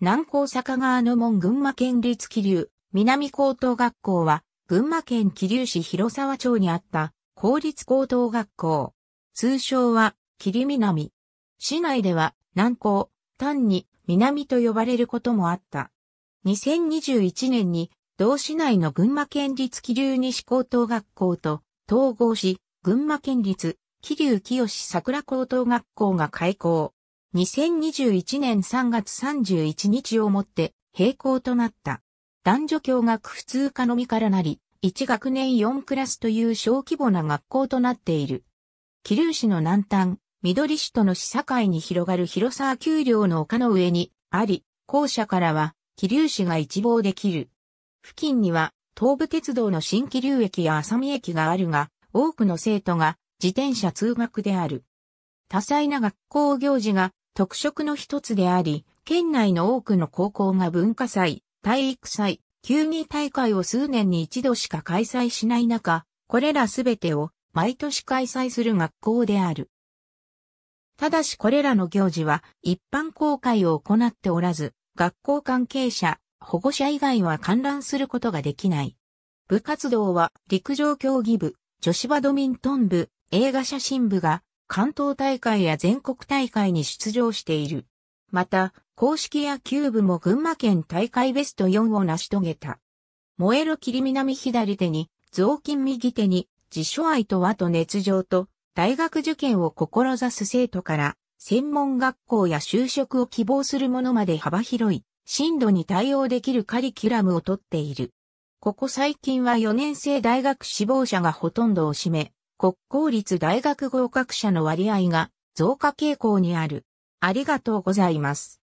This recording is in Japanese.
南高坂川の門群馬県立気流、南高等学校は、群馬県気流市広沢町にあった、公立高等学校。通称は、霧南。市内では、南高、単に、南と呼ばれることもあった。2021年に、同市内の群馬県立気流西高等学校と、統合し、群馬県立、気流清桜高等学校が開校。2021年3月31日をもって閉校となった。男女共学普通科のみからなり、1学年4クラスという小規模な学校となっている。桐生市の南端、緑市との市境に広がる広沢丘陵の丘の上にあり、校舎からは桐生市が一望できる。付近には東武鉄道の新桐生駅や浅見駅があるが、多くの生徒が自転車通学である。多彩な学校行事が特色の一つであり、県内の多くの高校が文化祭、体育祭、球技大会を数年に一度しか開催しない中、これらすべてを毎年開催する学校である。ただしこれらの行事は一般公開を行っておらず、学校関係者、保護者以外は観覧することができない。部活動は陸上競技部、女子バドミントン部、映画写真部が関東大会や全国大会に出場している。また、公式野球部も群馬県大会ベスト4を成し遂げた。燃える霧南左手に、雑巾右手に、自所愛と和と熱情と、大学受験を志す生徒から、専門学校や就職を希望する者まで幅広い、深度に対応できるカリキュラムをとっている。ここ最近は4年生大学志望者がほとんどを占め、国公立大学合格者の割合が増加傾向にある。ありがとうございます。